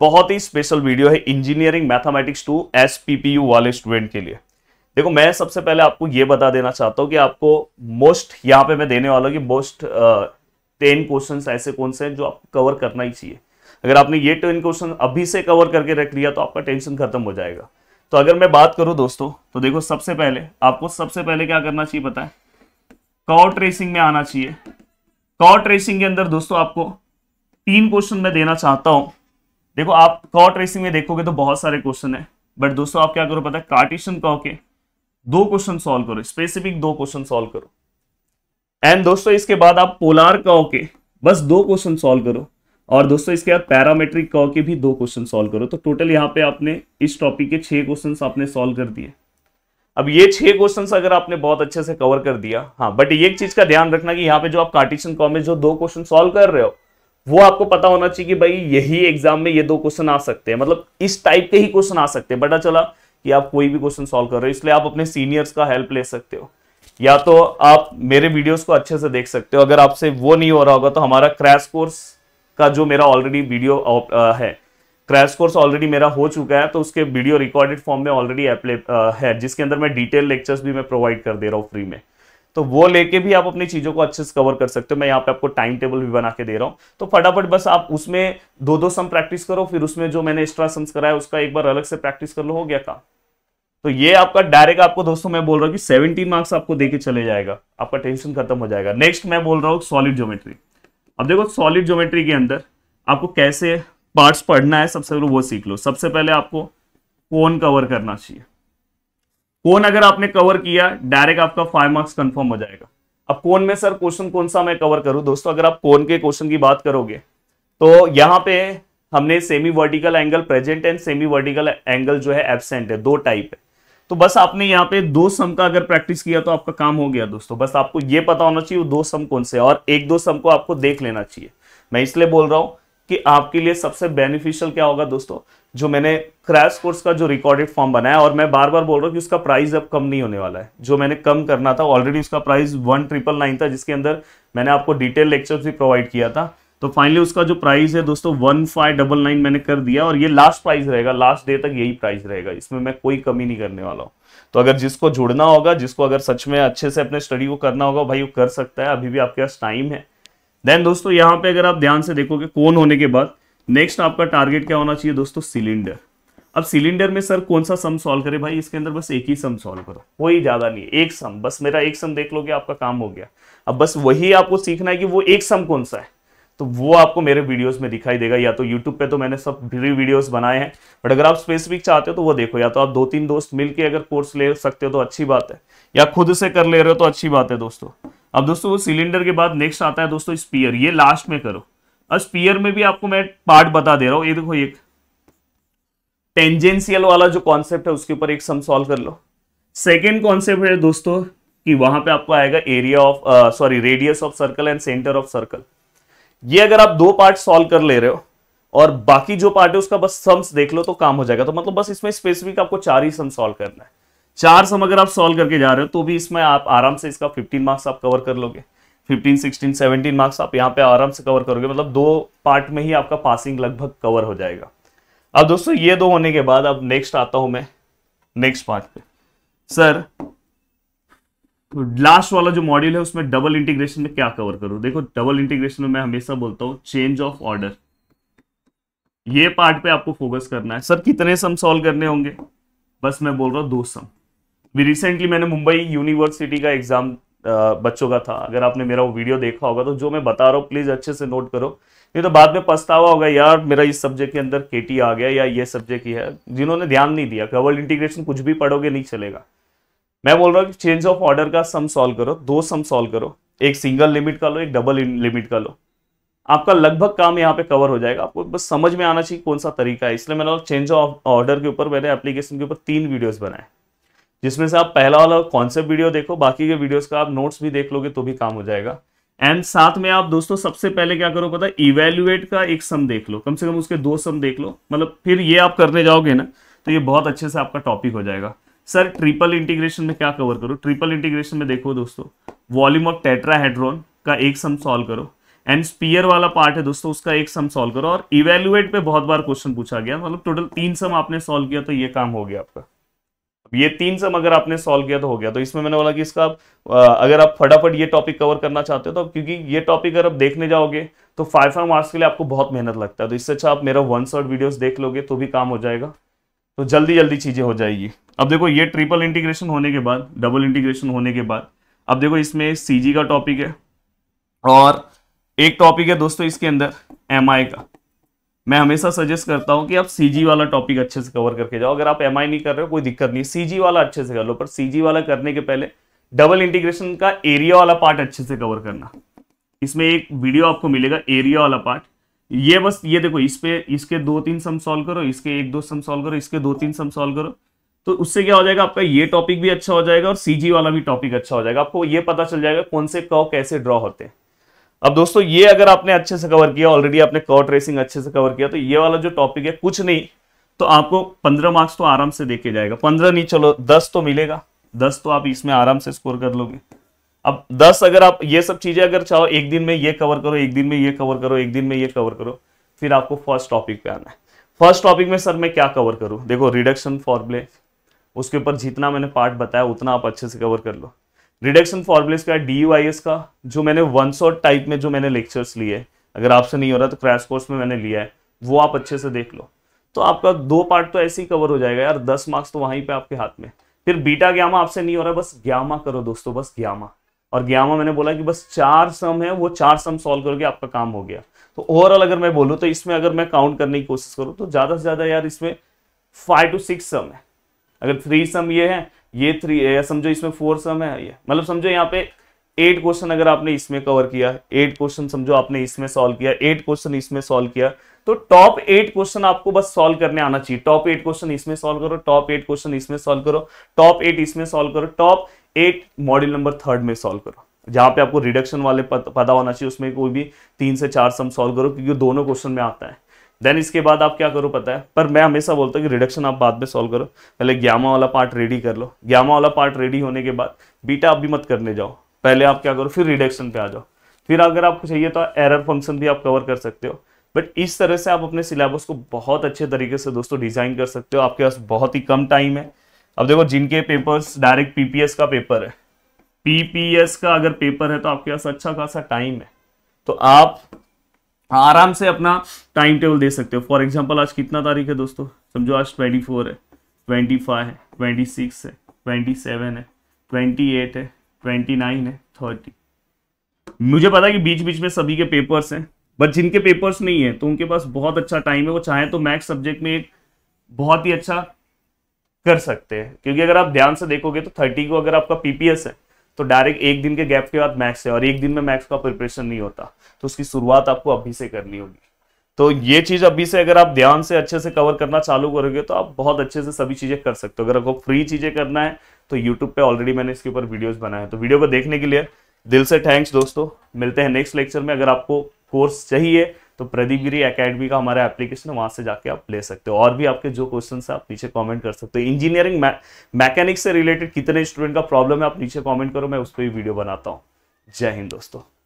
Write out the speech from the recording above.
बहुत ही special video है इंजीनियरिंग मैथमेटिक्स टू एस वाले स्टूडेंट के लिए देखो मैं सबसे पहले आपको ये बता देना चाहता हूँ कि आपको मोस्ट यहाँ पे मैं देने वाला हूँ कि मोस्ट टेन क्वेश्चंस ऐसे कौन से हैं जो आपको कवर करना ही चाहिए अगर आपने ये टेन क्वेश्चन अभी से कवर करके रख लिया तो आपका टेंशन खत्म हो जाएगा तो अगर मैं बात करूँ दोस्तों तो देखो सबसे पहले आपको सबसे पहले क्या करना चाहिए पता है कॉट रेसिंग में आना चाहिए कॉट रेसिंग के अंदर दोस्तों आपको तीन क्वेश्चन मैं देना चाहता हूँ देखो आप कॉट रेसिंग में देखोगे तो बहुत सारे क्वेश्चन है बट दोस्तों आप क्या करो पता है कार्टिशन कॉ के दो क्वेश्चन सॉल्व करो स्पेसिफिक दो क्वेश्चन सॉल्व करो एंड दोस्तों इसके बाद आप पोलार कॉ के बस दो क्वेश्चन सॉल्व करो और दोस्तों इसके बाद पैरामेट्रिक कॉ के भी दो क्वेश्चन सॉल्व करो तो टोटल यहाँ पे आपने इस टॉपिक के छह क्वेश्चन आपने सोल्व कर दिए अब ये छह क्वेश्चन अगर आपने बहुत अच्छे से कवर कर दिया हाँ बट एक चीज का ध्यान रखना कि यहाँ पे जो आप कार्टिशन कॉ में जो दो क्वेश्चन सॉल्व कर रहे हो वो आपको पता होना चाहिए कि भाई यही एग्जाम में ये दो क्वेश्चन आ सकते हैं मतलब इस टाइप के ही क्वेश्चन आ सकते हैं बटा चला कि आप कोई भी क्वेश्चन सॉल्व कर रहे हो इसलिए आप अपने सीनियर्स का हेल्प ले सकते हो या तो आप मेरे वीडियोस को अच्छे से देख सकते हो अगर आपसे वो नहीं हो रहा होगा तो हमारा क्रैश कोर्स का जो मेरा ऑलरेडी वीडियो है क्रैश कोर्स ऑलरेडी मेरा हो चुका है तो उसके वीडियो रिकॉर्डेड फॉर्म में ऑलरेडी है जिसके अंदर मैं डिटेल लेक्चर्स भी मैं प्रोवाइड कर दे रहा हूँ फ्री में तो वो लेके भी आप अपनी चीजों को अच्छे से कवर कर सकते हो मैं यहाँ पे आपको टाइम टेबल भी बना के दे रहा हूँ तो फटाफट बस आप उसमें दो दो सम प्रैक्टिस करो फिर उसमें जो मैंने एक्स्ट्रा सम्स कराया उसका एक बार अलग से प्रैक्टिस कर लो हो गया काम तो ये आपका डायरेक्ट आपको दोस्तों मैं बोल रहा हूँ कि सेवनटीन मार्क्स आपको देके चले जाएगा आपका टेंशन खत्म हो जाएगा नेक्स्ट मैं बोल रहा हूँ सॉलिड ज्योमेट्री अब देखो सॉलिड ज्योमेट्री के अंदर आपको कैसे पार्ट्स पढ़ना है सबसे पहले वो सीख लो सबसे पहले आपको कोन कवर करना चाहिए कौन अगर आपने कवर किया डायरेक्ट आपका फाइव मार्क्स कंफर्म हो जाएगा अब कौन में सर क्वेश्चन कौन सा मैं कवर करूं दोस्तों अगर आप कौन के क्वेश्चन की बात करोगे तो यहां पे हमने semi vertical angle present and semi vertical angle जो है एबसेंट है दो टाइप है तो बस आपने यहाँ पे दो सम का अगर प्रैक्टिस किया तो आपका काम हो गया दोस्तों बस आपको ये पता होना चाहिए वो दो सम कौन से और एक दो सम को आपको देख लेना चाहिए मैं इसलिए बोल रहा हूं कि आपके लिए सबसे बेनिफिशियल क्या होगा दोस्तों जो मैंने क्रैश कोर्स का जो रिकॉर्डेड फॉर्म बनाया और मैं बार बार बोल रहा हूँ कि उसका प्राइस अब कम नहीं होने वाला है जो मैंने कम करना था ऑलरेडी उसका प्राइस वन ट्रिपल नाइन था जिसके अंदर मैंने आपको डिटेल लेक्चर भी प्रोवाइड किया था तो फाइनली उसका जो प्राइस है दोस्तों वन फाइव डबल नाइन मैंने कर दिया और ये लास्ट प्राइस रहेगा लास्ट डे तक यही प्राइस रहेगा इसमें मैं कोई कमी नहीं करने वाला हूँ तो अगर जिसको जुड़ना होगा जिसको अगर सच में अच्छे से अपने स्टडी को करना होगा भाई वो कर सकता है अभी भी आपके पास टाइम है देन दोस्तों यहाँ पे अगर आप ध्यान से देखोगे कोन होने के बाद नेक्स्ट आपका टारगेट क्या होना चाहिए दोस्तों सिलेंडर अब सिलेंडर में सर कौन सा सम सॉल्व करें भाई इसके अंदर बस एक ही सम सॉल्व करो कोई ज्यादा नहीं एक सम बस मेरा एक सम देख लोगे आपका काम हो गया अब बस वही आपको सीखना है कि वो एक सम कौन सा है तो वो आपको मेरे वीडियोस में दिखाई देगा या तो यूट्यूब पे तो मैंने सब फ्री वीडियोस बनाए हैं बट अगर आप स्पेसिफिक चाहते हो तो वो देखो या तो आप दो तीन दोस्त मिलके अगर कोर्स ले सकते हो तो अच्छी बात है या खुद से कर ले रहे हो तो अच्छी बात है दोस्तों अब दोस्तों वो सिलेंडर के बाद नेक्स्ट आता है दोस्तों स्पीयर ये लास्ट में करो अब स्पीयर में भी आपको मैं पार्ट बता दे रहा हूं ये देखो एक टेंजेंशियल वाला जो कॉन्सेप्ट है उसके ऊपर एक सम सॉल्व कर लो सेकेंड कॉन्सेप्ट है दोस्तों कि वहां पे आपको आएगा area of sorry radius of circle and centre of circle ये अगर आप दो पार्ट सॉल्व कर ले रहे हो और बाकी जो पार्ट है उसका बस सम्स देख लो तो काम हो जाएगा तो मतलब बस इसमें स्पेसिफिक आपको चार ही सम सॉल्व करना है चार सम अगर आप सॉल्व करके जा रहे हो तो भी इसमें आप आराम से इसका 15 मार्क्स आप कवर कर लोगे 15, 16, 17 मार्क्स आप यहाँ पे आराम से कवर करोगे मतलब दो पार्ट में ही आपका पासिंग लगभग कवर हो जाएगा अब दोस्तों ये दो होने के बाद अब नेक्स्ट आता हूं मैं नेक्स्ट पार्ट पे सर लास्ट वाला जो मॉड्यूल है उसमें डबल इंटीग्रेशन में क्या कवर करूं देखो डबल इंटीग्रेशन में मैं हमेशा बोलता हूं चेंज ऑफ ऑर्डर ये पार्ट पे आपको फोकस करना है सर कितने सम सॉल्व करने होंगे बस मैं बोल रहा हूं दो सम भी रिसेंटली मैंने मुंबई यूनिवर्सिटी का एग्जाम बच्चों का था अगर आपने मेरा वो वीडियो देखा होगा तो जो मैं बता रहा हूँ प्लीज अच्छे से नोट करो नहीं तो बाद में पछतावा होगा यार मेरा इस सब्जेक्ट के अंदर के आ गया या ये सब्जेक्ट ही है जिन्होंने ध्यान नहीं दिया कवर इंटीग्रेशन कुछ भी पढ़ोगे नहीं चलेगा मैं बोल रहा हूँ कि चेंज ऑफ ऑर्डर का सम सॉल्व करो दो सम सॉल्व करो एक सिंगल लिमिट का लो एक डबल लिमिट का लो आपका लगभग काम यहाँ पे कवर हो जाएगा आपको बस समझ में आना चाहिए कौन सा तरीका है इसलिए मैंने चेंज ऑफ ऑर्डर के ऊपर मैंने एप्लीकेशन के ऊपर तीन वीडियोज बनाए जिसमें से आप पहला वाला कॉन्सेप्ट वीडियो देखो बाकी के वीडियोस का आप नोट्स भी देख लोगे तो भी काम हो जाएगा एंड साथ में आप दोस्तों सबसे पहले क्या करो पता इवेल्युएट का एक सम देख लो कम से कम उसके दो सम देख लो मतलब फिर ये आप करने जाओगे ना तो ये बहुत अच्छे से आपका टॉपिक हो जाएगा सर ट्रिपल इंटीग्रेशन में क्या कवर करो ट्रिपल इंटीग्रेशन में देखो दोस्तों वॉल्यूम ऑफ टेट्राहेड्रॉन का एक सम सॉल्व करो एंड स्पीयर वाला पार्ट है दोस्तों उसका एक सम सॉल्व करो और इवेल्युएट पे बहुत बार क्वेश्चन पूछा गया मतलब टोटल तीन सम आपने सॉल्व किया तो ये काम हो गया आपका ये तीन सम अगर आपने सॉल्व किया तो हो गया तो इसमें मैंने बोला कि इसका आप अगर आप फटाफट ये टॉपिक कवर करना चाहते हो तो क्योंकि ये टॉपिक अगर आप देखने जाओगे तो फाइव फाइव मार्क्स के लिए आपको बहुत मेहनत लगता है तो इससे अच्छा आप मेरा वन शॉर्ट वीडियोस देख लोगे तो भी काम हो जाएगा तो जल्दी जल्दी चीज़ें हो जाएगी अब देखो ये ट्रिपल इंटीग्रेशन होने के बाद डबल इंटीग्रेशन होने के बाद अब देखो इसमें सी का टॉपिक है और एक टॉपिक है दोस्तों इसके अंदर एम का मैं हमेशा सजेस्ट करता हूँ कि आप सीजी वाला टॉपिक अच्छे से कवर करके जाओ अगर आप एम नहीं कर रहे हो कोई दिक्कत नहीं सीजी वाला अच्छे से कर लो पर सीजी वाला करने के पहले डबल इंटीग्रेशन का एरिया वाला पार्ट अच्छे से कवर करना इसमें एक वीडियो आपको मिलेगा एरिया वाला पार्ट ये बस ये देखो इस पे इसके दो तीन सम सॉल्व करो इसके एक दो सम सॉल्व करो इसके दो तीन सम सॉल्व करो तो उससे क्या हो जाएगा आपका ये टॉपिक भी अच्छा हो जाएगा और सीजी वाला भी टॉपिक अच्छा हो जाएगा आपको ये पता चल जाएगा कौन से कव कैसे ड्रॉ होते हैं अब दोस्तों ये अगर आपने अच्छे से कवर किया ऑलरेडी आपने कॉट रेसिंग अच्छे से कवर किया तो ये वाला जो टॉपिक है कुछ नहीं तो आपको पंद्रह मार्क्स तो आराम से देखे जाएगा पंद्रह नहीं चलो दस तो मिलेगा दस तो आप इसमें आराम से स्कोर कर लोगे अब दस अगर आप ये सब चीजें अगर चाहो एक दिन में ये कवर करो एक दिन में ये कवर करो एक दिन में ये कवर करो फिर आपको फर्स्ट टॉपिक पे आना है फर्स्ट टॉपिक में सर मैं क्या कवर करूँ देखो रिडक्शन फॉर्मले उसके ऊपर जितना मैंने पार्ट बताया उतना आप अच्छे से कवर कर लो रिडक्शन फॉर्मुलेस का डी यू आई एस का जो मैंने वन शॉट टाइप में जो मैंने लेक्चर्स लिए अगर आपसे नहीं हो रहा तो क्रैश कोर्स में मैंने लिया है वो आप अच्छे से देख लो तो आपका दो पार्ट तो ऐसे ही कवर हो जाएगा यार दस मार्क्स तो वहीं पे आपके हाथ में फिर बीटा ग्यामा आपसे नहीं हो रहा बस ग्यामा करो दोस्तों बस ग्यामा और ग्यामा मैंने बोला कि बस चार सम है वो चार सम सॉल्व करके आपका काम हो गया तो ओवरऑल अगर मैं बोलूँ तो इसमें अगर मैं काउंट करने की कोशिश करूँ तो ज़्यादा से ज़्यादा यार इसमें फाइव टू सिक्स सम है अगर थ्री सम ये है ये थ्री है या समझो इसमें फोर सम है ये मतलब समझो यहाँ पे एट क्वेश्चन अगर आपने इसमें कवर किया एट क्वेश्चन समझो आपने इसमें सॉल्व किया एट क्वेश्चन इसमें सॉल्व किया तो टॉप एट क्वेश्चन आपको बस सॉल्व करने आना चाहिए टॉप एट क्वेश्चन इसमें सॉल्व करो टॉप एट क्वेश्चन इसमें सॉल्व करो टॉप एट इसमें सॉल्व करो top eight module number third में सॉल्व करो जहां पे आपको रिडक्शन वाले पता होना चाहिए उसमें कोई भी तीन से चार सम सॉल्व करो क्योंकि दोनों क्वेश्चन में आता है देन इसके बाद आप क्या करो पता है पर मैं हमेशा बोलता हूँ कि रिडक्शन आप बाद में सॉल्व करो पहले ग्यामा वाला पार्ट रेडी कर लो ग्यामा वाला पार्ट रेडी होने के बाद बीटा आप भी मत करने जाओ पहले आप क्या करो फिर रिडक्शन पे आ जाओ फिर अगर आपको चाहिए तो एरर फंक्शन भी आप कवर कर सकते हो बट इस तरह से आप अपने सिलेबस को बहुत अच्छे तरीके से दोस्तों डिजाइन कर सकते हो आपके पास बहुत ही कम टाइम है अब देखो जिनके पेपर्स डायरेक्ट पीपीएस का पेपर है पीपीएस का अगर पेपर है तो आपके पास अच्छा खासा टाइम है तो आप हाँ, आराम से अपना टाइम टेबल दे सकते हो फॉर एग्जाम्पल आज कितना तारीख है दोस्तों समझो आज ट्वेंटी फोर है ट्वेंटी फाइव है ट्वेंटी सिक्स है ट्वेंटी सेवन है ट्वेंटी एट है ट्वेंटी नाइन है थर्टी मुझे पता है कि बीच बीच में सभी के पेपर्स हैं बट जिनके पेपर्स नहीं है तो उनके पास बहुत अच्छा टाइम है वो चाहें तो मैथ्स सब्जेक्ट में एक बहुत ही अच्छा कर सकते हैं क्योंकि अगर आप ध्यान से देखोगे तो थर्टी को अगर आपका पीपीएस है तो डायरेक्ट एक दिन के गैप के बाद मैक्स है और एक दिन में मैक्स का प्रिपरेशन नहीं होता तो उसकी शुरुआत आपको अभी से करनी होगी तो ये चीज अभी से अगर आप ध्यान से अच्छे से कवर करना चालू करोगे तो आप बहुत अच्छे से सभी चीजें कर सकते हो अगर आपको फ्री चीजें करना है तो यूट्यूब पे ऑलरेडी मैंने इसके ऊपर वीडियोस बनाए हैं तो वीडियो को देखने के लिए दिल से थैंक्स दोस्तों मिलते हैं नेक्स्ट लेक्चर में अगर आपको कोर्स चाहिए तो प्रदीप गिरी अकेडमी का हमारा एप्लीकेशन है से जाके आप ले सकते हो और भी आपके जो क्वेश्चन है आप नीचे कॉमेंट कर सकते हो इंजीनियरिंग मैकेनिक्स से रिलेटेड कितने स्टूडेंट का प्रॉब्लम है आप नीचे कॉमेंट करो मैं उस पर भी वीडियो बनाता हूँ जय हिंद दोस्तों